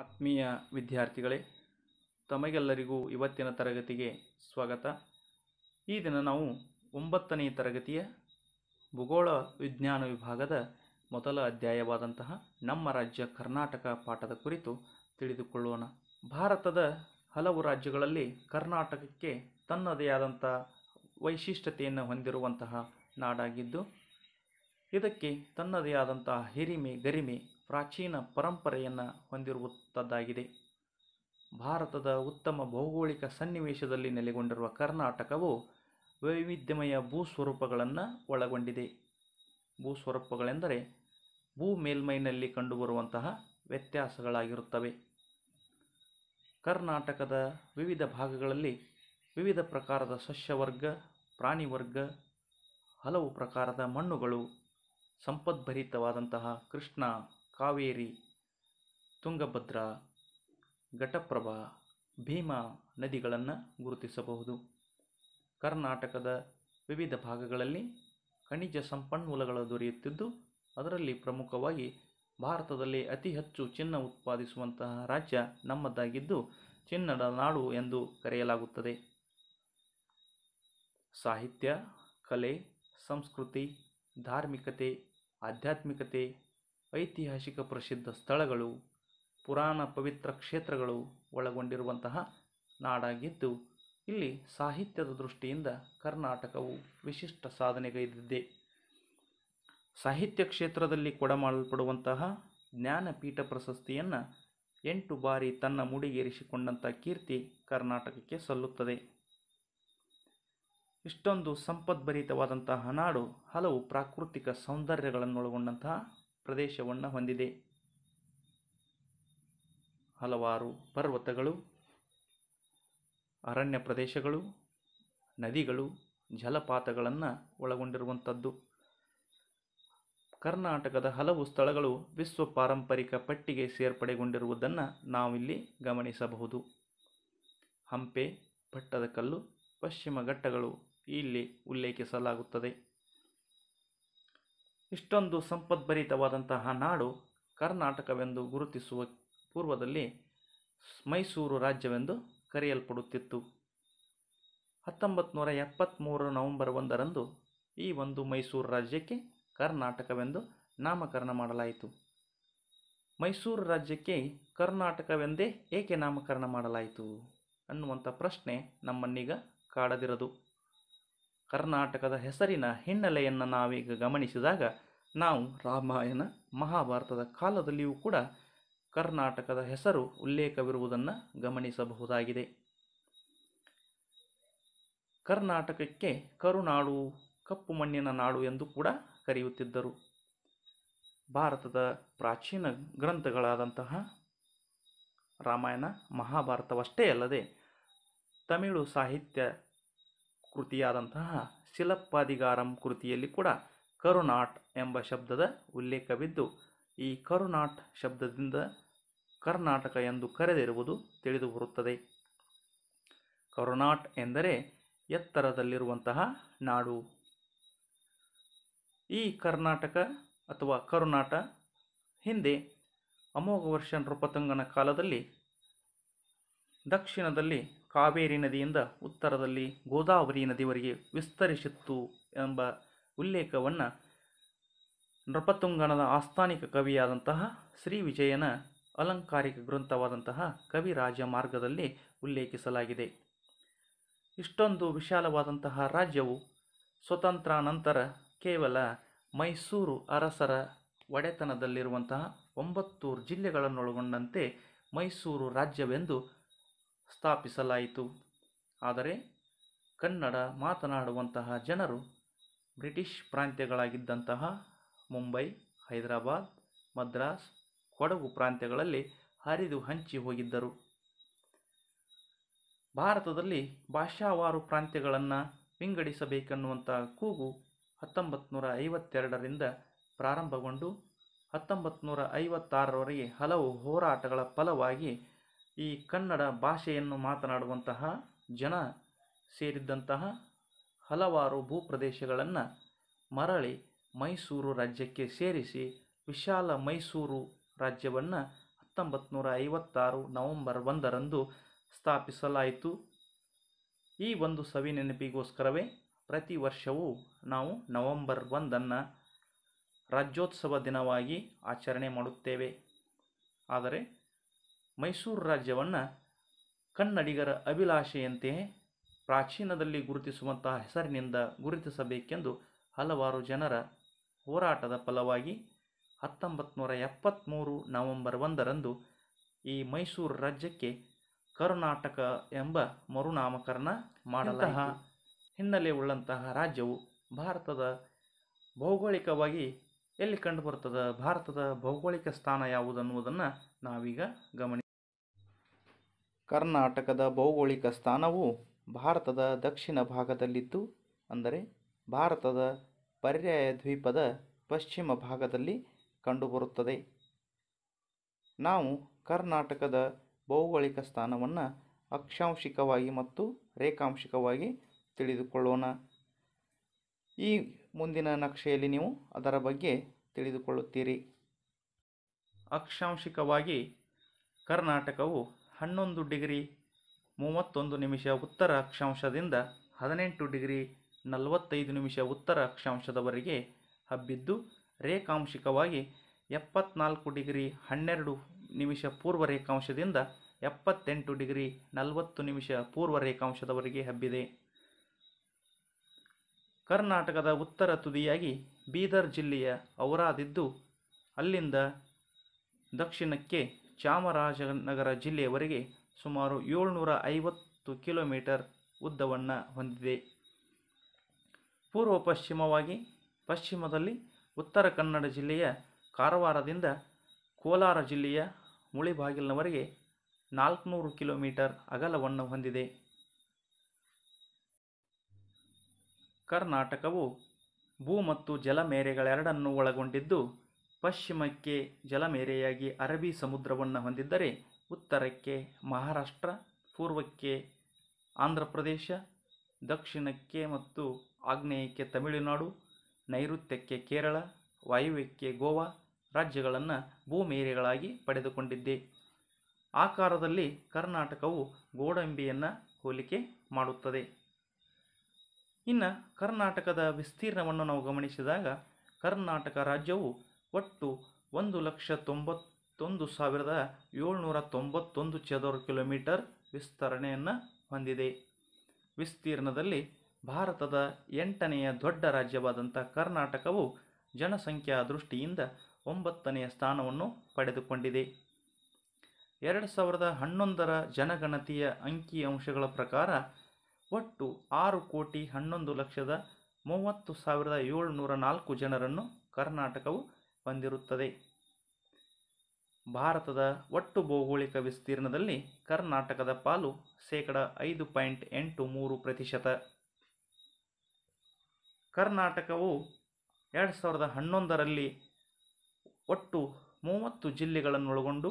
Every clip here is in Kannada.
ಆತ್ಮೀಯ ವಿದ್ಯಾರ್ಥಿಗಳೇ ತಮಗೆಲ್ಲರಿಗೂ ಇವತ್ತಿನ ತರಗತಿಗೆ ಸ್ವಾಗತ ಈ ದಿನ ನಾವು ಒಂಬತ್ತನೇ ತರಗತಿಯ ಭೂಗೋಳ ವಿಜ್ಞಾನ ವಿಭಾಗದ ಮೊದಲ ಅಧ್ಯಾಯವಾದಂತಹ ನಮ್ಮ ರಾಜ್ಯ ಕರ್ನಾಟಕ ಪಾಠದ ಕುರಿತು ತಿಳಿದುಕೊಳ್ಳೋಣ ಭಾರತದ ಹಲವು ರಾಜ್ಯಗಳಲ್ಲಿ ಕರ್ನಾಟಕಕ್ಕೆ ತನ್ನದೇ ಆದಂಥ ವೈಶಿಷ್ಟ್ಯತೆಯನ್ನು ಹೊಂದಿರುವಂತಹ ನಾಡಾಗಿದ್ದು ಇದಕ್ಕೆ ತನ್ನದೇ ಆದಂತಹ ಹಿರಿಮೆ ಗರಿಮೆ ಪ್ರಾಚೀನ ಪರಂಪರೆಯನ್ನು ಹೊಂದಿರುವಂಥದ್ದಾಗಿದೆ ಭಾರತದ ಉತ್ತಮ ಭೌಗೋಳಿಕ ಸನ್ನಿವೇಶದಲ್ಲಿ ನೆಲೆಗೊಂಡಿರುವ ಕರ್ನಾಟಕವು ವೈವಿಧ್ಯಮಯ ಭೂಸ್ವರೂಪಗಳನ್ನು ಒಳಗೊಂಡಿದೆ ಭೂಸ್ವರೂಪಗಳೆಂದರೆ ಭೂ ಮೇಲ್ಮೈನಲ್ಲಿ ಕಂಡುಬರುವಂತಹ ವ್ಯತ್ಯಾಸಗಳಾಗಿರುತ್ತವೆ ಕರ್ನಾಟಕದ ವಿವಿಧ ಭಾಗಗಳಲ್ಲಿ ವಿವಿಧ ಪ್ರಕಾರದ ಸಸ್ಯವರ್ಗ ಪ್ರಾಣಿವರ್ಗ ಹಲವು ಪ್ರಕಾರದ ಮಣ್ಣುಗಳು ಸಂಪದ್ಭರಿತವಾದಂತಹ ಕೃಷ್ಣ ಕಾವೇರಿ ತುಂಗಭದ್ರಾ ಘಟಪ್ರಭಾ ಭೀಮಾ ನದಿಗಳನ್ನು ಗುರುತಿಸಬಹುದು ಕರ್ನಾಟಕದ ವಿವಿಧ ಭಾಗಗಳಲ್ಲಿ ಖನಿಜ ಸಂಪನ್ಮೂಲಗಳು ದೊರೆಯುತ್ತಿದ್ದು ಅದರಲ್ಲಿ ಪ್ರಮುಖವಾಗಿ ಭಾರತದಲ್ಲಿ ಅತಿ ಹೆಚ್ಚು ಚಿನ್ನ ಉತ್ಪಾದಿಸುವಂತಹ ರಾಜ್ಯ ನಮ್ಮದಾಗಿದ್ದು ಚಿನ್ನದ ನಾಡು ಎಂದು ಕರೆಯಲಾಗುತ್ತದೆ ಸಾಹಿತ್ಯ ಕಲೆ ಸಂಸ್ಕೃತಿ ಧಾರ್ಮಿಕತೆ ಆಧ್ಯಾತ್ಮಿಕತೆ ಐತಿಹಾಸಿಕ ಪ್ರಸಿದ್ಧ ಸ್ಥಳಗಳು ಪುರಾಣ ಪವಿತ್ರ ಕ್ಷೇತ್ರಗಳು ಒಳಗೊಂಡಿರುವಂತಹ ನಾಡಾಗಿದ್ದು ಇಲ್ಲಿ ಸಾಹಿತ್ಯದ ದೃಷ್ಟಿಯಿಂದ ಕರ್ನಾಟಕವು ವಿಶಿಷ್ಟ ಸಾಧನೆಗೈದಿದೆ ಸಾಹಿತ್ಯ ಕ್ಷೇತ್ರದಲ್ಲಿ ಕೊಡಮಾಡಲ್ಪಡುವಂತಹ ಜ್ಞಾನಪೀಠ ಪ್ರಶಸ್ತಿಯನ್ನು ಎಂಟು ಬಾರಿ ತನ್ನ ಮುಡಿಗೇರಿಸಿಕೊಂಡಂಥ ಕೀರ್ತಿ ಕರ್ನಾಟಕಕ್ಕೆ ಸಲ್ಲುತ್ತದೆ ಇಷ್ಟೊಂದು ಸಂಪದ್ಭರಿತವಾದಂತಹ ನಾಡು ಹಲವು ಪ್ರಾಕೃತಿಕ ಸೌಂದರ್ಯಗಳನ್ನೊಳಗೊಂಡಂತಹ ಪ್ರದೇಶವನ್ನು ಹೊಂದಿದೆ ಹಲವಾರು ಪರ್ವತಗಳು ಅರಣ್ಯ ಪ್ರದೇಶಗಳು ನದಿಗಳು ಜಲಪಾತಗಳನ್ನು ಒಳಗೊಂಡಿರುವಂಥದ್ದು ಕರ್ನಾಟಕದ ಹಲವು ಸ್ಥಳಗಳು ವಿಶ್ವ ಪಾರಂಪರಿಕ ಪಟ್ಟಿಗೆ ಸೇರ್ಪಡೆಗೊಂಡಿರುವುದನ್ನು ನಾವಿಲ್ಲಿ ಗಮನಿಸಬಹುದು ಹಂಪೆ ಪಟ್ಟದಕಲ್ಲು ಪಶ್ಚಿಮ ಘಟ್ಟಗಳು ಇಲ್ಲಿ ಉಲ್ಲೇಖಿಸಲಾಗುತ್ತದೆ ಇಷ್ಟೊಂದು ಸಂಪದ್ಭರಿತವಾದಂತಹ ನಾಡು ಕರ್ನಾಟಕವೆಂದು ಗುರುತಿಸುವ ಪೂರ್ವದಲ್ಲಿ ಮೈಸೂರು ರಾಜ್ಯವೆಂದು ಕರೆಯಲ್ಪಡುತ್ತಿತ್ತು ಹತ್ತೊಂಬತ್ತು ನೂರ ಎಪ್ಪತ್ತ್ಮೂರು ನವೆಂಬರ್ ಒಂದರಂದು ಈ ಒಂದು ಮೈಸೂರು ರಾಜ್ಯಕ್ಕೆ ಕರ್ನಾಟಕವೆಂದು ನಾಮಕರಣ ಮಾಡಲಾಯಿತು ಮೈಸೂರು ರಾಜ್ಯಕ್ಕೆ ಕರ್ನಾಟಕವೆಂದೇ ಏಕೆ ನಾಮಕರಣ ಮಾಡಲಾಯಿತು ಅನ್ನುವಂಥ ಪ್ರಶ್ನೆ ನಮ್ಮನ್ನೀಗ ಕಾಡದಿರದು ಕರ್ನಾಟಕದ ಹೆಸರಿನ ಹಿನ್ನೆಲೆಯನ್ನು ನಾವೀಗ ಗಮನಿಸಿದಾಗ ನಾವು ರಾಮಾಯಣ ಮಹಾಭಾರತದ ಕಾಲದಲ್ಲಿಯೂ ಕೂಡ ಕರ್ನಾಟಕದ ಹೆಸರು ಉಲ್ಲೇಖವಿರುವುದನ್ನು ಗಮನಿಸಬಹುದಾಗಿದೆ ಕರ್ನಾಟಕಕ್ಕೆ ಕರುನಾಡು ಕಪ್ಪು ಮಣ್ಣಿನ ನಾಡು ಎಂದು ಕೂಡ ಕರೆಯುತ್ತಿದ್ದರು ಭಾರತದ ಪ್ರಾಚೀನ ಗ್ರಂಥಗಳಾದಂತಹ ರಾಮಾಯಣ ಮಹಾಭಾರತವಷ್ಟೇ ಅಲ್ಲದೆ ತಮಿಳು ಸಾಹಿತ್ಯ ಕೃತಿಯಾದಂತಹ ಶಿಲಪ್ಪಾದಿಗಾರಂ ಕೃತಿಯಲ್ಲಿ ಕೂಡ ಕರುನಾಟ್ ಎಂಬ ಶಬ್ದದ ಉಲ್ಲೇಖವಿದ್ದು ಈ ಕರುನಾಟ್ ಶಬ್ದದಿಂದ ಕರ್ನಾಟಕ ಎಂದು ಕರೆದಿರುವುದು ತಿಳಿದುಬರುತ್ತದೆ ಕರುನಾಟ್ ಎಂದರೆ ಎತ್ತರದಲ್ಲಿರುವಂತಹ ನಾಡು ಈ ಕರ್ನಾಟಕ ಅಥವಾ ಕರುನಾಟ ಹಿಂದೆ ಅಮೋಘವರ್ಷ ನೃಪತುಂಗನ ಕಾಲದಲ್ಲಿ ದಕ್ಷಿಣದಲ್ಲಿ ಕಾವೇರಿ ನದಿಯಿಂದ ಉತ್ತರದಲ್ಲಿ ಗೋದಾವರಿ ನದಿವರೆಗೆ ವಿಸ್ತರಿಸಿತ್ತು ಎಂಬ ಉಲ್ಲೇಖವನ್ನು ನೃಪತುಂಗಣದ ಆಸ್ಥಾನಿಕ ಕವಿಯಾದಂತಹ ಶ್ರೀ ವಿಜಯನ ಅಲಂಕಾರಿಕ ಗ್ರಂಥವಾದಂತಹ ಕವಿರಾಜ ಮಾರ್ಗದಲ್ಲಿ ಉಲ್ಲೇಖಿಸಲಾಗಿದೆ ಇಷ್ಟೊಂದು ವಿಶಾಲವಾದಂತಹ ರಾಜ್ಯವು ಸ್ವತಂತ್ರ ನಂತರ ಕೇವಲ ಮೈಸೂರು ಅರಸರ ಒಡೆತನದಲ್ಲಿರುವಂತಹ ಒಂಬತ್ತು ಜಿಲ್ಲೆಗಳನ್ನೊಳಗೊಂಡಂತೆ ಮೈಸೂರು ರಾಜ್ಯವೆಂದು ಸ್ಥಾಪಿಸಲಾಯಿತು ಆದರೆ ಕನ್ನಡ ಮಾತನಾಡುವಂತಹ ಜನರು ಬ್ರಿಟಿಷ್ ಪ್ರಾಂತ್ಯಗಳಾಗಿದ್ದಂತಹ ಮುಂಬೈ ಹೈದರಾಬಾದ್ ಮದ್ರಾಸ್ ಕೊಡಗು ಪ್ರಾಂತ್ಯಗಳಲ್ಲಿ ಹರಿದು ಹಂಚಿ ಹೋಗಿದ್ದರು ಭಾರತದಲ್ಲಿ ಭಾಷಾವಾರು ಪ್ರಾಂತ್ಯಗಳನ್ನು ವಿಂಗಡಿಸಬೇಕೆನ್ನುವಂತಹ ಕೂಗು ಹತ್ತೊಂಬತ್ತು ಐವತ್ತೆರಡರಿಂದ ಪ್ರಾರಂಭಗೊಂಡು ಹತ್ತೊಂಬತ್ತು ನೂರ ಐವತ್ತಾರರವರೆಗೆ ಹಲವು ಹೋರಾಟಗಳ ಫಲವಾಗಿ ಈ ಕನ್ನಡ ಭಾಷೆಯನ್ನು ಮಾತನಾಡುವಂತಹ ಜನ ಸೇರಿದ್ದಂತಹ ಹಲವಾರು ಭೂಪ್ರದೇಶಗಳನ್ನು ಮರಳಿ ಮೈಸೂರು ರಾಜ್ಯಕ್ಕೆ ಸೇರಿಸಿ ವಿಶಾಲ ಮೈಸೂರು ರಾಜ್ಯವನ್ನು ಹತ್ತೊಂಬತ್ತು ನೂರ ಐವತ್ತಾರು ನವಂಬರ್ ಒಂದರಂದು ಸ್ಥಾಪಿಸಲಾಯಿತು ಈ ಒಂದು ಸವಿ ನೆನಪಿಗೋಸ್ಕರವೇ ಪ್ರತಿ ವರ್ಷವೂ ನಾವು ನವಂಬರ್ ಒಂದನ್ನು ರಾಜ್ಯೋತ್ಸವ ದಿನವಾಗಿ ಆಚರಣೆ ಮಾಡುತ್ತೇವೆ ಆದರೆ ಮೈಸೂರು ರಾಜ್ಯವನ್ನು ಕನ್ನಡಿಗರ ಅಭಿಲಾಷೆಯಂತೆಯೇ ಪ್ರಾಚೀನದಲ್ಲಿ ಗುರುತಿಸುವಂತಹ ಹೆಸರಿನಿಂದ ಗುರುತಿಸಬೇಕೆಂದು ಹಲವಾರು ಜನರ ಹೋರಾಟದ ಫಲವಾಗಿ ಹತ್ತೊಂಬತ್ತು ನೂರ ಎಪ್ಪತ್ತ್ಮೂರು ನವೆಂಬರ್ ಒಂದರಂದು ಈ ಮೈಸೂರು ರಾಜ್ಯಕ್ಕೆ ಕರ್ನಾಟಕ ಎಂಬ ಮರುನಾಮಕರಣ ಮಾಡಲಹ ಹಿನ್ನೆಲೆ ಉಳ್ಳಂತಹ ರಾಜ್ಯವು ಭಾರತದ ಭೌಗೋಳಿಕವಾಗಿ ಎಲ್ಲಿ ಕಂಡುಬರುತ್ತದೆ ಭಾರತದ ಭೌಗೋಳಿಕ ಸ್ಥಾನ ಯಾವುದನ್ನುವುದನ್ನು ನಾವೀಗ ಗಮನ ಕರ್ನಾಟಕದ ಭೌಗೋಳಿಕ ಸ್ಥಾನವು ಭಾರತದ ದಕ್ಷಿಣ ಭಾಗದಲ್ಲಿದ್ದು ಅಂದರೆ ಭಾರತದ ಪರ್ಯಾಯ ದ್ವೀಪದ ಪಶ್ಚಿಮ ಭಾಗದಲ್ಲಿ ಕಂಡುಬರುತ್ತದೆ ನಾವು ಕರ್ನಾಟಕದ ಭೌಗೋಳಿಕ ಸ್ಥಾನವನ್ನು ಅಕ್ಷಾಂಶಿಕವಾಗಿ ಮತ್ತು ರೇಖಾಂಶಿಕವಾಗಿ ತಿಳಿದುಕೊಳ್ಳೋಣ ಈ ಮುಂದಿನ ನಕ್ಷೆಯಲ್ಲಿ ನೀವು ಅದರ ಬಗ್ಗೆ ತಿಳಿದುಕೊಳ್ಳುತ್ತೀರಿ ಅಕ್ಷಾಂಶಿಕವಾಗಿ ಕರ್ನಾಟಕವು ಹನ್ನೊಂದು ಡಿಗ್ರಿ ಮೂವತ್ತೊಂದು ನಿಮಿಷ ಉತ್ತರ ಅಕ್ಷಾಂಶದಿಂದ ಹದಿನೆಂಟು ಡಿಗ್ರಿ ನಲವತ್ತೈದು ನಿಮಿಷ ಉತ್ತರ ಅಕ್ಷಾಂಶದವರೆಗೆ ಹಬ್ಬಿದ್ದು ರೇಖಾಂಶಿಕವಾಗಿ ಎಪ್ಪತ್ನಾಲ್ಕು ಡಿಗ್ರಿ ಹನ್ನೆರಡು ನಿಮಿಷ ಪೂರ್ವ ರೇಖಾಂಶದಿಂದ ಎಪ್ಪತ್ತೆಂಟು ಡಿಗ್ರಿ ನಲವತ್ತು ನಿಮಿಷ ಪೂರ್ವ ರೇಖಾಂಶದವರೆಗೆ ಹಬ್ಬಿದೆ ಕರ್ನಾಟಕದ ಉತ್ತರ ತುದಿಯಾಗಿ ಬೀದರ್ ಜಿಲ್ಲೆಯ ಔರಾದಿದ್ದು ಅಲ್ಲಿಂದ ದಕ್ಷಿಣಕ್ಕೆ ಚಾಮರಾಜನಗರ ಜಿಲ್ಲೆಯವರೆಗೆ ಸುಮಾರು ಏಳ್ನೂರ ಐವತ್ತು ಕಿಲೋಮೀಟರ್ ಉದ್ದವನ್ನು ಹೊಂದಿದೆ ಪೂರ್ವ ಪಶ್ಚಿಮವಾಗಿ ಪಶ್ಚಿಮದಲ್ಲಿ ಉತ್ತರ ಕನ್ನಡ ಜಿಲ್ಲೆಯ ಕಾರವಾರದಿಂದ ಕೋಲಾರ ಜಿಲ್ಲೆಯ ಮುಳಿಬಾಗಿಲಿನವರೆಗೆ ನಾಲ್ಕುನೂರು ಕಿಲೋಮೀಟರ್ ಅಗಲವನ್ನು ಹೊಂದಿದೆ ಕರ್ನಾಟಕವು ಭೂ ಮತ್ತು ಜಲಮೇರೆಗಳೆರಡನ್ನೂ ಒಳಗೊಂಡಿದ್ದು ಪಶ್ಚಿಮಕ್ಕೆ ಜಲಮೇರೆಯಾಗಿ ಅರಬ್ಬಿ ಸಮುದ್ರವನ್ನು ಹೊಂದಿದ್ದರೆ ಉತ್ತರಕ್ಕೆ ಮಹಾರಾಷ್ಟ್ರ ಪೂರ್ವಕ್ಕೆ ಆಂಧ್ರ ಪ್ರದೇಶ ದಕ್ಷಿಣಕ್ಕೆ ಮತ್ತು ಆಗ್ನೇಯಕ್ಕೆ ತಮಿಳುನಾಡು ನೈಋತ್ಯಕ್ಕೆ ಕೇರಳ ವಾಯುವ್ಯಕ್ಕೆ ಗೋವಾ ರಾಜ್ಯಗಳನ್ನು ಭೂಮೇರೆಗಳಾಗಿ ಪಡೆದುಕೊಂಡಿದ್ದೆ ಆಕಾರದಲ್ಲಿ ಕರ್ನಾಟಕವು ಗೋಡಂಬಿಯನ್ನು ಹೋಲಿಕೆ ಮಾಡುತ್ತದೆ ಇನ್ನು ಕರ್ನಾಟಕದ ವಿಸ್ತೀರ್ಣವನ್ನು ನಾವು ಗಮನಿಸಿದಾಗ ಕರ್ನಾಟಕ ರಾಜ್ಯವು ಒಟ್ಟು ಒಂದು ಲಕ್ಷ ತೊಂಬತ್ತೊಂದು ಸಾವಿರದ ಏಳ್ನೂರ ತೊಂಬತ್ತೊಂದು ಚದರ ಕಿಲೋಮೀಟರ್ ವಿಸ್ತರಣೆಯನ್ನು ಹೊಂದಿದೆ ವಿಸ್ತೀರ್ಣದಲ್ಲಿ ಭಾರತದ ಎಂಟನೆಯ ದೊಡ್ಡ ರಾಜ್ಯವಾದಂಥ ಕರ್ನಾಟಕವು ಜನಸಂಖ್ಯಾ ದೃಷ್ಟಿಯಿಂದ ಒಂಬತ್ತನೆಯ ಸ್ಥಾನವನ್ನು ಪಡೆದುಕೊಂಡಿದೆ ಎರಡು ಸಾವಿರದ ಹನ್ನೊಂದರ ಜನಗಣತಿಯ ಅಂಶಗಳ ಪ್ರಕಾರ ಒಟ್ಟು ಆರು ಕೋಟಿ ಹನ್ನೊಂದು ಲಕ್ಷದ ಮೂವತ್ತು ಸಾವಿರದ ಏಳ್ನೂರ ನಾಲ್ಕು ಜನರನ್ನು ಕರ್ನಾಟಕವು ಹೊಂದಿರುತ್ತದೆ ಭಾರತದ ಒಟ್ಟು ಭೌಗೋಳಿಕ ವಿಸ್ತೀರ್ಣದಲ್ಲಿ ಕರ್ನಾಟಕದ ಪಾಲು ಶೇಕಡ ಐದು ಪಾಯಿಂಟ್ ಎಂಟು ಮೂರು ಪ್ರತಿಶತ ಕರ್ನಾಟಕವು ಎರಡು ಸಾವಿರದ ಹನ್ನೊಂದರಲ್ಲಿ ಒಟ್ಟು ಮೂವತ್ತು ಜಿಲ್ಲೆಗಳನ್ನೊಳಗೊಂಡು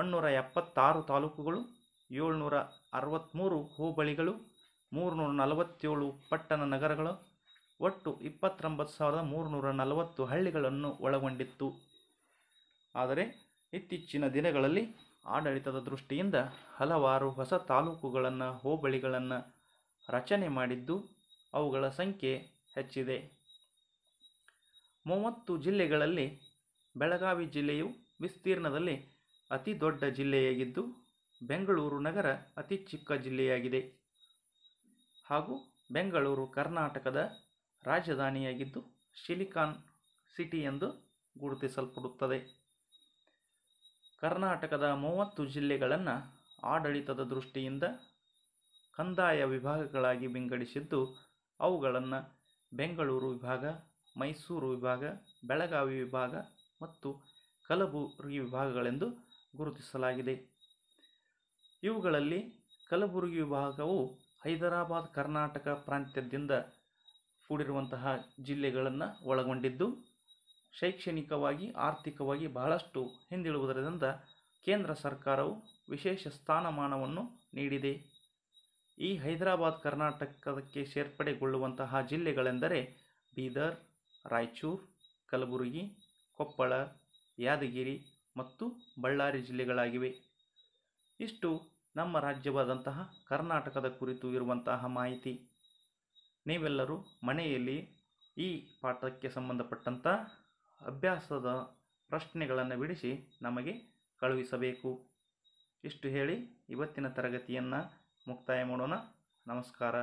ಒನ್ನೂರ ಎಪ್ಪತ್ತಾರು ತಾಲೂಕುಗಳು ಏಳ್ನೂರ ಅರವತ್ತ್ಮೂರು ಹೋಬಳಿಗಳು ಮೂರುನೂರ ನಲವತ್ತೇಳು ಪಟ್ಟಣ ನಗರಗಳು ಒಟ್ಟು ಇಪ್ಪತ್ತೊಂಬತ್ತು ಸಾವಿರದ ಮೂರುನೂರ ನಲವತ್ತು ಹಳ್ಳಿಗಳನ್ನು ಒಳಗೊಂಡಿತ್ತು ಆದರೆ ಇತ್ತೀಚಿನ ದಿನಗಳಲ್ಲಿ ಆಡಳಿತದ ದೃಷ್ಟಿಯಿಂದ ಹಲವಾರು ಹೊಸ ತಾಲೂಕುಗಳನ್ನು ಹೋಬಳಿಗಳನ್ನು ರಚನೆ ಮಾಡಿದ್ದು ಅವುಗಳ ಸಂಖ್ಯೆ ಹೆಚ್ಚಿದೆ ಮೂವತ್ತು ಜಿಲ್ಲೆಗಳಲ್ಲಿ ಬೆಳಗಾವಿ ಜಿಲ್ಲೆಯು ವಿಸ್ತೀರ್ಣದಲ್ಲಿ ಅತಿ ದೊಡ್ಡ ಜಿಲ್ಲೆಯಾಗಿದ್ದು ಬೆಂಗಳೂರು ನಗರ ಅತಿ ಚಿಕ್ಕ ಜಿಲ್ಲೆಯಾಗಿದೆ ಹಾಗೂ ಬೆಂಗಳೂರು ಕರ್ನಾಟಕದ ರಾಜಧಾನಿಯಾಗಿದ್ದು ಸಿಲಿಕಾನ್ ಸಿಟಿ ಎಂದು ಗುರುತಿಸಲ್ಪಡುತ್ತದೆ ಕರ್ನಾಟಕದ ಮೂವತ್ತು ಜಿಲ್ಲೆಗಳನ್ನು ಆಡಳಿತದ ದೃಷ್ಟಿಯಿಂದ ಕಂದಾಯ ವಿಭಾಗಗಳಾಗಿ ವಿಂಗಡಿಸಿದ್ದು ಅವುಗಳನ್ನು ಬೆಂಗಳೂರು ವಿಭಾಗ ಮೈಸೂರು ವಿಭಾಗ ಬೆಳಗಾವಿ ವಿಭಾಗ ಮತ್ತು ಕಲಬುರಗಿ ವಿಭಾಗಗಳೆಂದು ಗುರುತಿಸಲಾಗಿದೆ ಇವುಗಳಲ್ಲಿ ಕಲಬುರಗಿ ವಿಭಾಗವು ಹೈದರಾಬಾದ್ ಕರ್ನಾಟಕ ಪ್ರಾಂತ್ಯದಿಂದ ಕೂಡಿರುವಂತಹ ಜಿಲ್ಲೆಗಳನ್ನು ಒಳಗೊಂಡಿದ್ದು ಶೈಕ್ಷಣಿಕವಾಗಿ ಆರ್ಥಿಕವಾಗಿ ಬಹಳಷ್ಟು ಹಿಂದಿಳುವುದರಿಂದ ಕೇಂದ್ರ ಸರ್ಕಾರವು ವಿಶೇಷ ಸ್ಥಾನಮಾನವನ್ನು ನೀಡಿದೆ ಈ ಹೈದರಾಬಾದ್ ಕರ್ನಾಟಕಕ್ಕೆ ಸೇರ್ಪಡೆಗೊಳ್ಳುವಂತಹ ಜಿಲ್ಲೆಗಳೆಂದರೆ ಬೀದರ್ ರಾಯಚೂರು ಕಲಬುರಗಿ ಕೊಪ್ಪಳ ಯಾದಗಿರಿ ಮತ್ತು ಬಳ್ಳಾರಿ ಜಿಲ್ಲೆಗಳಾಗಿವೆ ಇಷ್ಟು ನಮ್ಮ ರಾಜ್ಯವಾದಂತಹ ಕರ್ನಾಟಕದ ಕುರಿತು ಇರುವಂತಹ ಮಾಹಿತಿ ನೀವೆಲ್ಲರೂ ಮನೆಯಲ್ಲಿ ಈ ಪಾಠಕ್ಕೆ ಸಂಬಂಧಪಟ್ಟಂಥ ಅಭ್ಯಾಸದ ಪ್ರಶ್ನೆಗಳನ್ನು ಬಿಡಿಸಿ ನಮಗೆ ಕಳುಹಿಸಬೇಕು ಇಷ್ಟು ಹೇಳಿ ಇವತ್ತಿನ ತರಗತಿಯನ್ನು ಮುಕ್ತಾಯ ಮಾಡೋಣ ನಮಸ್ಕಾರ